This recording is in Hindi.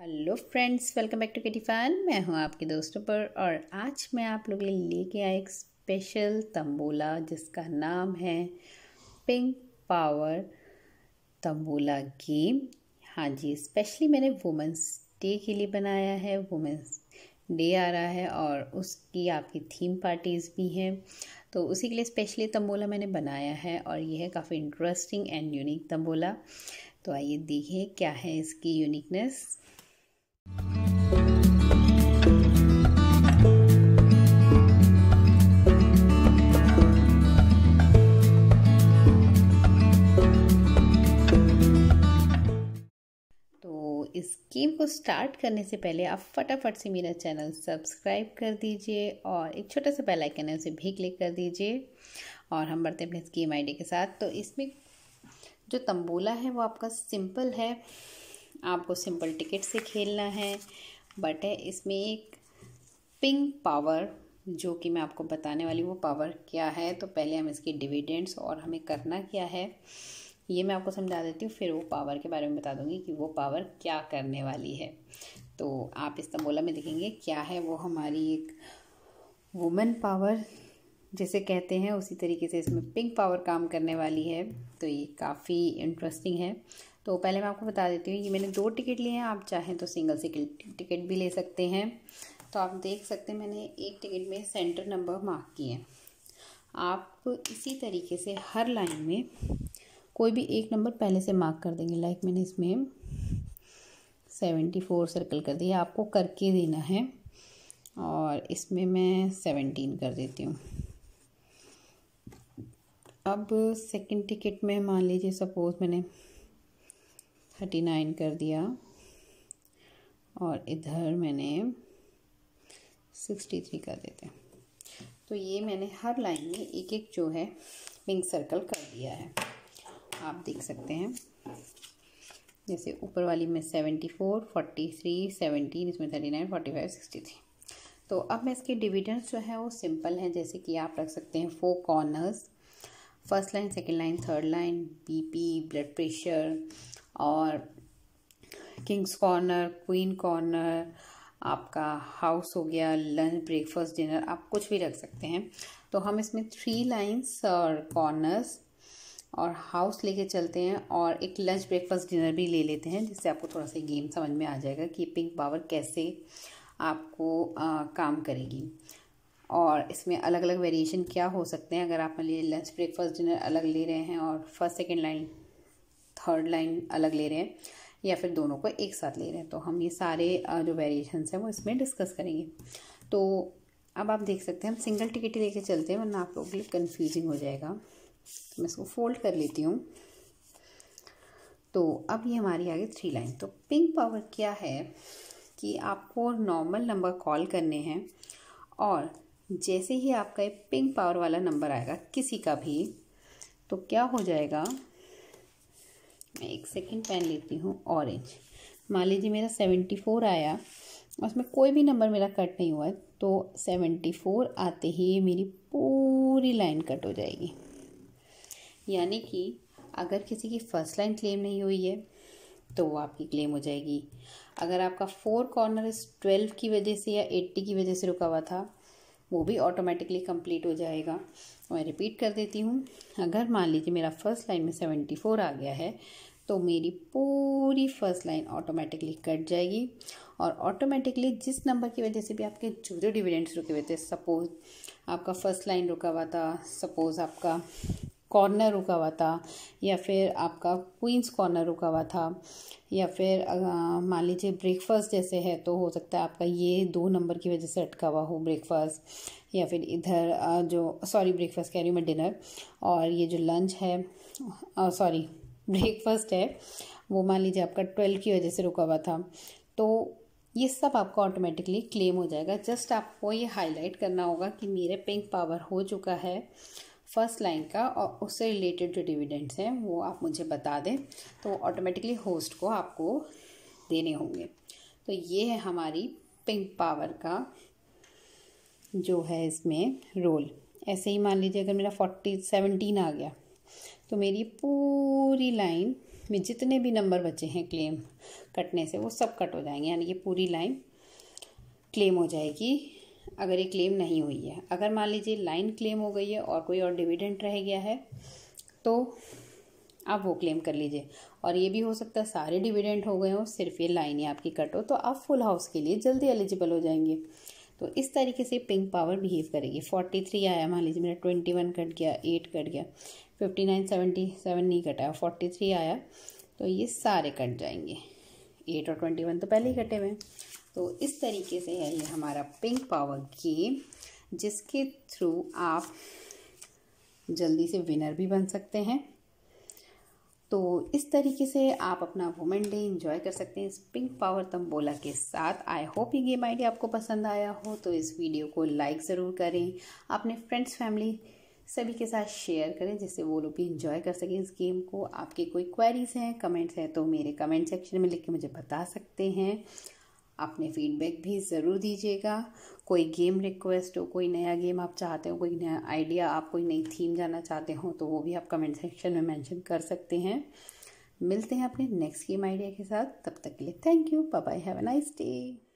hello friends welcome back to KT fan मैं हूं आपके दोस्तों पर और आज मैं आप लोग लेके आया एक स्पेशल तंबोला जिसका नाम है पिंक पावर तंबोला गेम हाँ जी स्पेशली मैंने वुमेंस डे के लिए बनाया है वुमेंस डे आ रहा है और उसकी आपकी थीम पार्टीज़ भी हैं तो उसी के लिए स्पेशली तंबोला मैंने बनाया है और यह है काफ़ी इंटरेस्टिंग एंड यूनिक तंबोला तो आइए देखिए क्या है इसकी यूनिकनेस को स्टार्ट करने से पहले आप फटाफट से मेरा चैनल सब्सक्राइब कर दीजिए और एक छोटा सा बेलाइकन है उसे भी क्लिक कर दीजिए और हम बढ़ते हैं अपने स्कीम आई के साथ तो इसमें जो तंबोला है वो आपका सिंपल है आपको सिंपल टिकट से खेलना है बट है इसमें एक पिंक पावर जो कि मैं आपको बताने वाली वो पावर क्या है तो पहले हम इसके डिविडेंड्स और हमें करना क्या है ये मैं आपको समझा देती हूँ फिर वो पावर के बारे में बता दूँगी कि वो पावर क्या करने वाली है तो आप इस तंबोला में देखेंगे क्या है वो हमारी एक वुमेन पावर जैसे कहते हैं उसी तरीके से इसमें पिंक पावर काम करने वाली है तो ये काफ़ी इंटरेस्टिंग है तो पहले मैं आपको बता देती हूँ ये मैंने दो टिकट लिए हैं आप चाहें तो सिंगल से टिकट भी ले सकते हैं तो आप देख सकते हैं मैंने एक टिकट में सेंटर नंबर मार्क किए आप इसी तरीके से हर लाइन में कोई भी एक नंबर पहले से मार्क कर देंगे लाइक मैंने इसमें सेवेंटी फोर सर्कल कर दिया आपको करके देना है और इसमें मैं सेवेंटीन कर देती हूँ अब सेकंड टिकट में मान लीजिए सपोज़ मैंने थर्टी नाइन कर दिया और इधर मैंने सिक्सटी थ्री कर देते हैं तो ये मैंने हर लाइन में एक एक जो है पिंक सर्कल कर दिया है आप देख सकते हैं जैसे ऊपर वाली में seventy four forty three seventeen इसमें thirty nine forty five sixty three तो अब मैं इसके डिविडेंड्स जो है वो सिंपल हैं जैसे कि आप रख सकते हैं four corners first line second line third line BP blood pressure और किंग्स कॉर्नर क्वीन कॉर्नर आपका हाउस हो गया लंच ब्रेकफास्ट डिनर आप कुछ भी रख सकते हैं तो हम इसमें थ्री लाइंस और कॉर्नर्स और हाउस लेके चलते हैं और एक लंच ब्रेकफास्ट डिनर भी ले लेते हैं जिससे आपको थोड़ा सा गेम समझ में आ जाएगा कि पिंक पावर कैसे आपको आ, काम करेगी और इसमें अलग अलग वेरिएशन क्या हो सकते हैं अगर आप मान लीजिए लंच ब्रेकफास्ट डिनर अलग ले रहे हैं और first second line third line अलग ले रहे हैं या फिर दोनों को एक साथ ले रहे हैं तो हम ये सारे जो वेरिएशंस हैं वो इसमें डिस्कस करेंगे तो अब आप देख सकते हैं हम सिंगल टिकट ही लेके चलते हैं वरना आप लोगों के लिए कन्फ्यूजिंग हो जाएगा मैं इसको फोल्ड कर लेती हूँ तो अब ये हमारी आगे थ्री लाइन तो पिंक पावर क्या है कि आपको नॉर्मल नंबर कॉल करने हैं और जैसे ही आपका ये पिंक पावर वाला नंबर आएगा किसी का भी तो क्या हो जाएगा मैं एक सेकंड पेन लेती हूँ ऑरेंज मान लीजिए मेरा सेवेंटी फोर आया उसमें कोई भी नंबर मेरा कट नहीं हुआ तो सेवेंटी फोर आते ही मेरी पूरी लाइन कट हो जाएगी यानी कि अगर किसी की फर्स्ट लाइन क्लेम नहीं हुई है तो वो आपकी क्लेम हो जाएगी अगर आपका फोर कॉर्नर इस ट्वेल्व की वजह से या एट्टी की वजह से रुका हुआ था वो भी ऑटोमेटिकली कंप्लीट हो जाएगा मैं रिपीट कर देती हूँ अगर मान लीजिए मेरा फर्स्ट लाइन में सेवेंटी फोर आ गया है तो मेरी पूरी फर्स्ट लाइन ऑटोमेटिकली कट जाएगी और ऑटोमेटिकली जिस नंबर की वजह से भी आपके जो जो डिविडेंट्स रुके हुए थे सपोज़ आपका फर्स्ट लाइन रुका हुआ था सपोज़ आपका कॉर्नर रुका हुआ था या फिर आपका क्वींस कॉर्नर रुका हुआ था या फिर मान लीजिए ब्रेकफास्ट जैसे है तो हो सकता है आपका ये दो नंबर की वजह से अटका हुआ हो ब्रेकफास्ट या फिर इधर जो सॉरी ब्रेकफास्ट कह रही हूँ मैं डिनर और ये जो लंच है सॉरी ब्रेकफास्ट है वो मान लीजिए आपका ट्वेल्व की वजह से रुका हुआ था तो ये सब आपका ऑटोमेटिकली क्लेम हो जाएगा जस्ट आपको ये हाईलाइट करना होगा कि मेरे पिंक पावर हो चुका है फर्स्ट लाइन का और उससे रिलेटेड जो डिविडेंड्स हैं वो आप मुझे बता दें तो ऑटोमेटिकली होस्ट को आपको देने होंगे तो ये है हमारी पिंक पावर का जो है इसमें रोल ऐसे ही मान लीजिए अगर मेरा फोर्टी सेवनटीन आ गया तो मेरी पूरी लाइन में जितने भी नंबर बचे हैं क्लेम कटने से वो सब कट हो जाएंगे यानी कि पूरी लाइन क्लेम हो जाएगी अगर ये क्लेम नहीं हुई है अगर मान लीजिए लाइन क्लेम हो गई है और कोई और डिविडेंट रह गया है तो आप वो क्लेम कर लीजिए और ये भी हो सकता है सारे डिविडेंट हो गए हो सिर्फ ये लाइन ही आपकी कट हो तो आप फुल हाउस के लिए जल्दी एलिजिबल हो जाएंगे तो इस तरीके से पिंक पावर बिहेव करेगी फोर्टी थ्री आया मान लीजिए मेरा ट्वेंटी वन कट गया एट कट गया फिफ्टी नाइन सेवेंटी सेवन नहीं कटा फोर्टी थ्री आया तो ये सारे कट जाएंगे एट और ट्वेंटी वन तो पहले ही कटे हुए हैं तो इस तरीके से है ये हमारा पिंक पावर गेम जिसके थ्रू आप जल्दी से विनर भी बन सकते हैं तो इस तरीके से आप अपना वुमेन डे इन्जॉय कर सकते हैं इस पिंक पावर तंबोला के साथ आई होप ये गेम आइडिया आपको पसंद आया हो तो इस वीडियो को लाइक ज़रूर करें अपने फ्रेंड्स फैमिली सभी के साथ शेयर करें जिससे वो लोग भी इंजॉय कर सकें इस गेम को आपके कोई क्वेरीज हैं कमेंट्स हैं तो मेरे कमेंट सेक्शन में लिख के मुझे बता सकते हैं अपने फीडबैक भी ज़रूर दीजिएगा कोई गेम रिक्वेस्ट हो कोई नया गेम आप चाहते हो कोई नया आइडिया आप कोई नई थीम जाना चाहते हो तो वो भी आप कमेंट सेक्शन में मेंशन कर सकते हैं मिलते हैं अपने नेक्स्ट गेम आइडिया के साथ तब तक के लिए thank you bye bye have a nice day